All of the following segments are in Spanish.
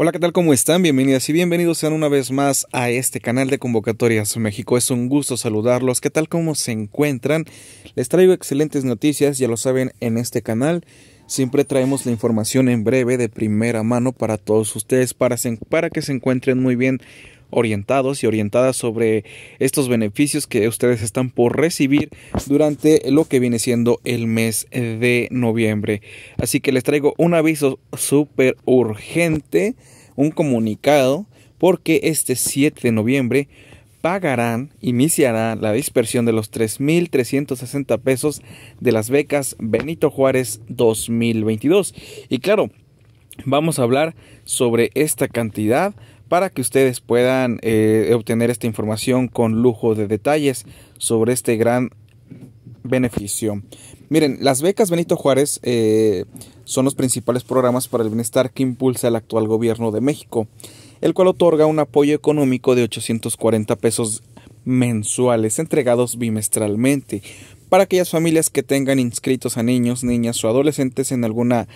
Hola, ¿qué tal? ¿Cómo están? Bienvenidas y bienvenidos sean una vez más a este canal de Convocatorias México. Es un gusto saludarlos. ¿Qué tal? ¿Cómo se encuentran? Les traigo excelentes noticias, ya lo saben, en este canal. Siempre traemos la información en breve, de primera mano, para todos ustedes, para, para que se encuentren muy bien orientados y orientadas sobre estos beneficios que ustedes están por recibir durante lo que viene siendo el mes de noviembre. Así que les traigo un aviso súper urgente, un comunicado, porque este 7 de noviembre pagarán, iniciará la dispersión de los 3.360 pesos de las becas Benito Juárez 2022. Y claro, vamos a hablar sobre esta cantidad para que ustedes puedan eh, obtener esta información con lujo de detalles sobre este gran beneficio. Miren, las becas Benito Juárez eh, son los principales programas para el bienestar que impulsa el actual gobierno de México, el cual otorga un apoyo económico de 840 pesos mensuales entregados bimestralmente para aquellas familias que tengan inscritos a niños, niñas o adolescentes en alguna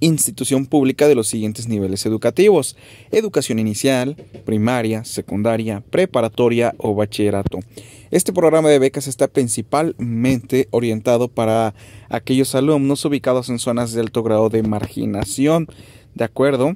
institución pública de los siguientes niveles educativos, educación inicial, primaria, secundaria, preparatoria o bachillerato. Este programa de becas está principalmente orientado para aquellos alumnos ubicados en zonas de alto grado de marginación, ¿de acuerdo?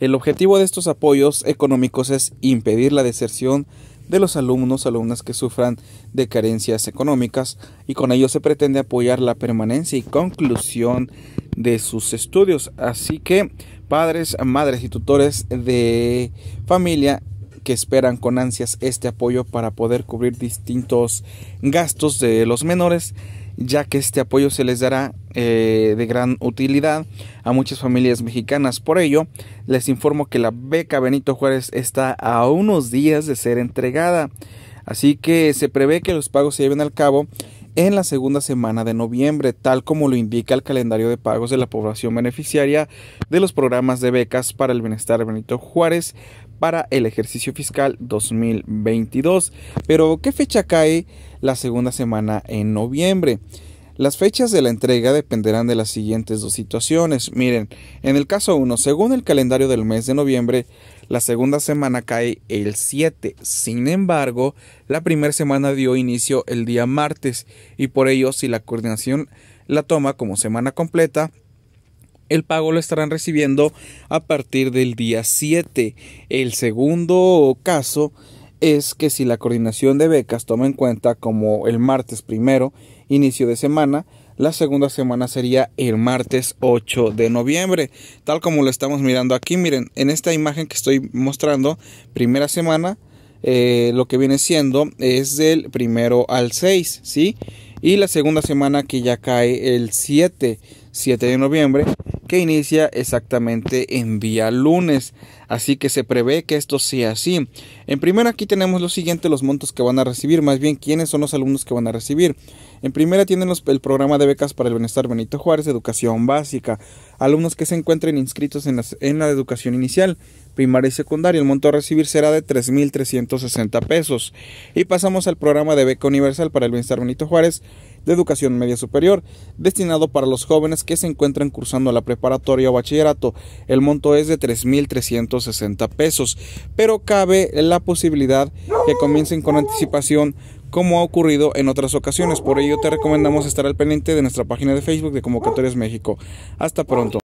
El objetivo de estos apoyos económicos es impedir la deserción de los alumnos, alumnas que sufran de carencias económicas y con ello se pretende apoyar la permanencia y conclusión de sus estudios. Así que padres, madres y tutores de familia que esperan con ansias este apoyo para poder cubrir distintos gastos de los menores ya que este apoyo se les dará eh, de gran utilidad a muchas familias mexicanas. Por ello, les informo que la beca Benito Juárez está a unos días de ser entregada, así que se prevé que los pagos se lleven al cabo en la segunda semana de noviembre, tal como lo indica el calendario de pagos de la población beneficiaria de los programas de becas para el bienestar Benito Juárez para el ejercicio fiscal 2022. Pero ¿qué fecha cae la segunda semana en noviembre? Las fechas de la entrega dependerán de las siguientes dos situaciones. Miren, en el caso 1, según el calendario del mes de noviembre, la segunda semana cae el 7. Sin embargo, la primera semana dio inicio el día martes y por ello si la coordinación la toma como semana completa, el pago lo estarán recibiendo a partir del día 7. El segundo caso es que si la coordinación de becas toma en cuenta como el martes primero, inicio de semana, la segunda semana sería el martes 8 de noviembre, tal como lo estamos mirando aquí. Miren, en esta imagen que estoy mostrando, primera semana, eh, lo que viene siendo es del primero al 6, ¿sí? Y la segunda semana que ya cae el 7, 7 de noviembre, que inicia exactamente en día lunes Así que se prevé que esto sea así. En primera aquí tenemos lo siguiente, los montos que van a recibir, más bien quiénes son los alumnos que van a recibir. En primera tienen el programa de becas para el bienestar Benito Juárez, educación básica, alumnos que se encuentren inscritos en, la educación inicial, primaria y secundaria. El monto a recibir será de 3.360 pesos. Y pasamos al programa de beca universal para el bienestar Benito Juárez de educación media superior, destinado para los jóvenes que se encuentran cursando la preparatoria o bachillerato. El monto es de 3.360 60 pesos, pero cabe la posibilidad que comiencen con anticipación como ha ocurrido en otras ocasiones. Por ello te recomendamos estar al pendiente de nuestra página de Facebook de Convocatorias México. Hasta pronto.